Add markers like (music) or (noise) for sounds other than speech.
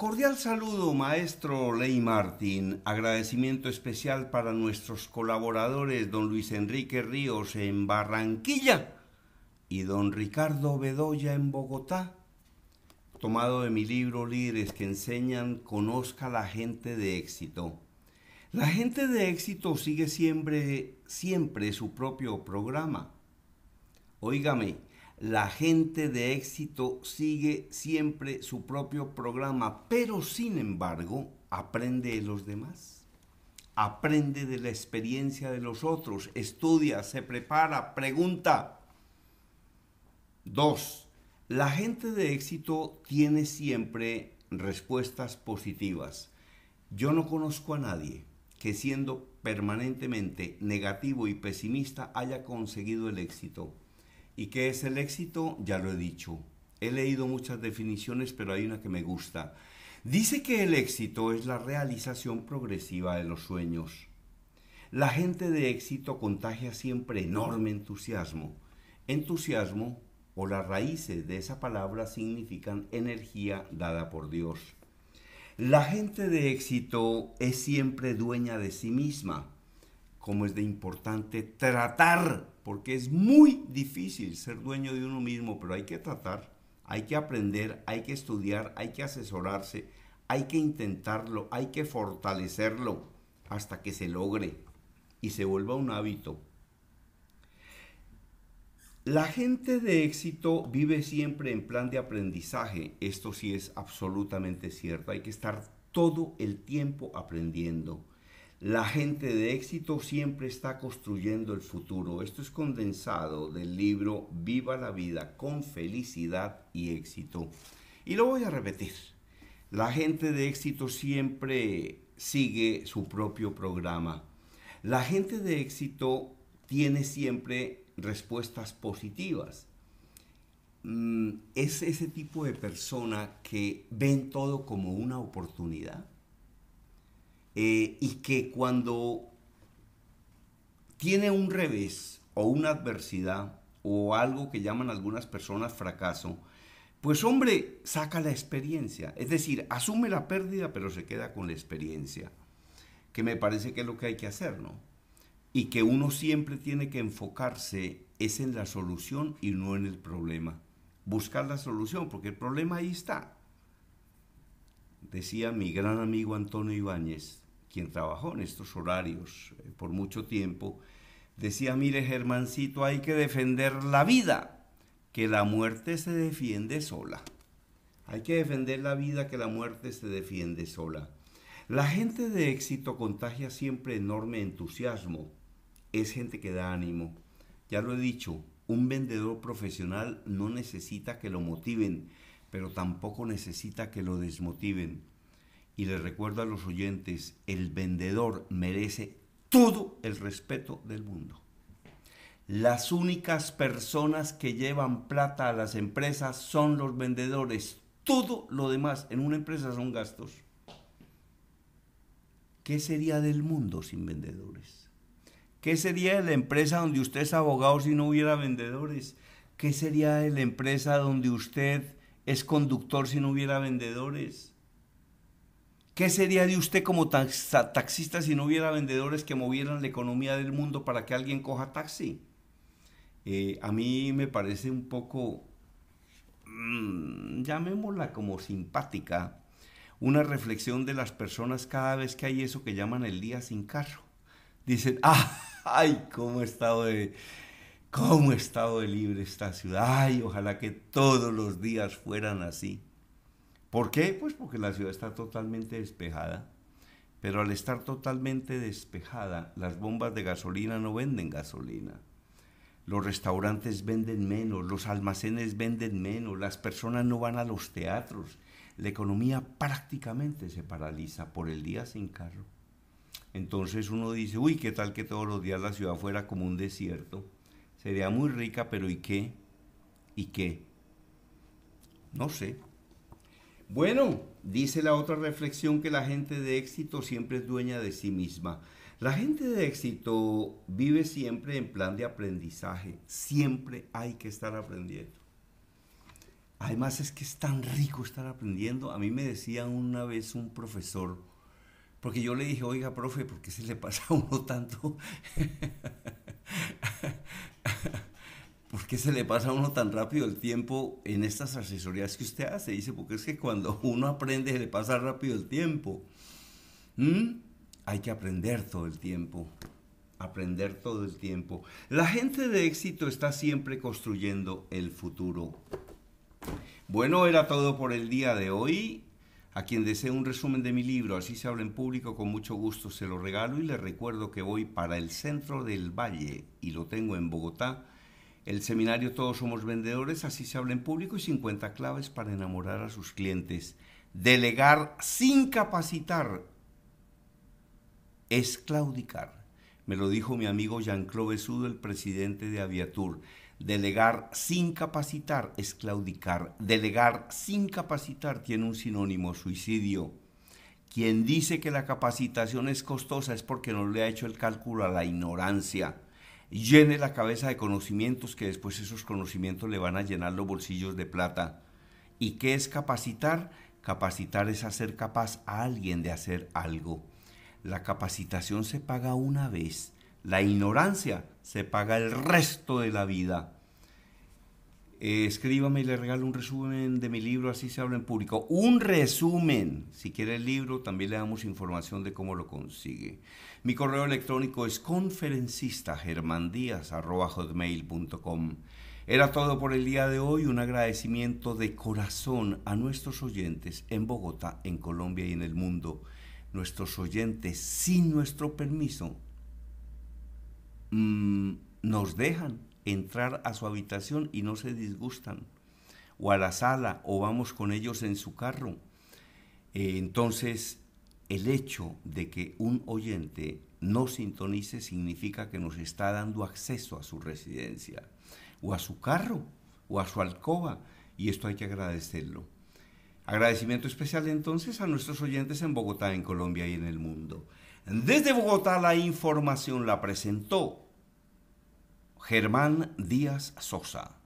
Cordial saludo, maestro Ley Martín. Agradecimiento especial para nuestros colaboradores, don Luis Enrique Ríos en Barranquilla y don Ricardo Bedoya en Bogotá. Tomado de mi libro Líderes que enseñan, conozca la gente de éxito. La gente de éxito sigue siempre, siempre su propio programa. Óigame, la gente de éxito sigue siempre su propio programa, pero sin embargo aprende de los demás, aprende de la experiencia de los otros, estudia, se prepara, pregunta. Dos, la gente de éxito tiene siempre respuestas positivas. Yo no conozco a nadie que siendo permanentemente negativo y pesimista haya conseguido el éxito. ¿Y qué es el éxito? Ya lo he dicho. He leído muchas definiciones, pero hay una que me gusta. Dice que el éxito es la realización progresiva de los sueños. La gente de éxito contagia siempre enorme entusiasmo. Entusiasmo o las raíces de esa palabra significan energía dada por Dios. La gente de éxito es siempre dueña de sí misma cómo es de importante tratar, porque es muy difícil ser dueño de uno mismo, pero hay que tratar, hay que aprender, hay que estudiar, hay que asesorarse, hay que intentarlo, hay que fortalecerlo hasta que se logre y se vuelva un hábito. La gente de éxito vive siempre en plan de aprendizaje. Esto sí es absolutamente cierto. Hay que estar todo el tiempo aprendiendo. La gente de éxito siempre está construyendo el futuro. Esto es condensado del libro Viva la vida con felicidad y éxito. Y lo voy a repetir. La gente de éxito siempre sigue su propio programa. La gente de éxito tiene siempre respuestas positivas. Mm, es ese tipo de persona que ven todo como una oportunidad eh, y que cuando tiene un revés o una adversidad o algo que llaman algunas personas fracaso, pues hombre, saca la experiencia. Es decir, asume la pérdida pero se queda con la experiencia, que me parece que es lo que hay que hacer, ¿no? Y que uno siempre tiene que enfocarse es en la solución y no en el problema. Buscar la solución, porque el problema ahí está. Decía mi gran amigo Antonio Ibáñez, quien trabajó en estos horarios eh, por mucho tiempo, decía, mire Germancito, hay que defender la vida, que la muerte se defiende sola. Hay que defender la vida, que la muerte se defiende sola. La gente de éxito contagia siempre enorme entusiasmo. Es gente que da ánimo. Ya lo he dicho, un vendedor profesional no necesita que lo motiven, pero tampoco necesita que lo desmotiven. Y le recuerdo a los oyentes, el vendedor merece todo el respeto del mundo. Las únicas personas que llevan plata a las empresas son los vendedores. Todo lo demás en una empresa son gastos. ¿Qué sería del mundo sin vendedores? ¿Qué sería de la empresa donde usted es abogado si no hubiera vendedores? ¿Qué sería de la empresa donde usted es conductor si no hubiera vendedores? ¿Qué sería de usted como taxista si no hubiera vendedores que movieran la economía del mundo para que alguien coja taxi? Eh, a mí me parece un poco, mm, llamémosla como simpática, una reflexión de las personas cada vez que hay eso que llaman el día sin carro. Dicen, (laughs) ah, ay, cómo he estado de... estado de libre esta ciudad? Ay, ojalá que todos los días fueran así. ¿Por qué? Pues porque la ciudad está totalmente despejada, pero al estar totalmente despejada, las bombas de gasolina no venden gasolina. Los restaurantes venden menos, los almacenes venden menos, las personas no van a los teatros. La economía prácticamente se paraliza por el día sin carro. Entonces uno dice, uy, ¿qué tal que todos los días la ciudad fuera como un desierto? Sería muy rica, pero ¿y qué? ¿Y qué? No sé, bueno, dice la otra reflexión que la gente de éxito siempre es dueña de sí misma. La gente de éxito vive siempre en plan de aprendizaje. Siempre hay que estar aprendiendo. Además es que es tan rico estar aprendiendo. A mí me decía una vez un profesor, porque yo le dije, oiga, profe, ¿por qué se le pasa a uno tanto? (laughs) ¿Qué se le pasa a uno tan rápido el tiempo en estas asesorías que usted hace? Dice, porque es que cuando (laughs) uno aprende se le pasa rápido el tiempo. ¿Mm? Hay que aprender todo el tiempo. Aprender todo el tiempo. La gente de éxito está siempre construyendo el futuro. Bueno, era todo por el día de hoy. A quien desee un resumen de mi libro, así se habla en público, con mucho gusto se lo regalo y le recuerdo que voy para el centro del valle y lo tengo en Bogotá el seminario Todos Somos Vendedores, así se habla en público, y 50 claves para enamorar a sus clientes. Delegar sin capacitar es claudicar. Me lo dijo mi amigo Jean-Claude Sudo, el presidente de Aviatur. Delegar sin capacitar es claudicar. Delegar sin capacitar tiene un sinónimo, suicidio. Quien dice que la capacitación es costosa es porque no le ha hecho el cálculo a la ignorancia llene la cabeza de conocimientos que después esos conocimientos le van a llenar los bolsillos de plata. ¿Y qué es capacitar? Capacitar es hacer capaz a alguien de hacer algo. La capacitación se paga una vez, la ignorancia se paga el resto de la vida. Eh, escríbame y le regalo un resumen de mi libro, así se habla en público. Un resumen. Si quiere el libro, también le damos información de cómo lo consigue. Mi correo electrónico es conferencistagermandías.com. Era todo por el día de hoy. Un agradecimiento de corazón a nuestros oyentes en Bogotá, en Colombia y en el mundo. Nuestros oyentes, sin nuestro permiso, mm, nos dejan entrar a su habitación y no se disgustan, o a la sala, o vamos con ellos en su carro. Eh, entonces, el hecho de que un oyente no sintonice significa que nos está dando acceso a su residencia, o a su carro, o a su alcoba, y esto hay que agradecerlo. Agradecimiento especial entonces a nuestros oyentes en Bogotá, en Colombia y en el mundo. Desde Bogotá la información la presentó Germán Díaz Sosa.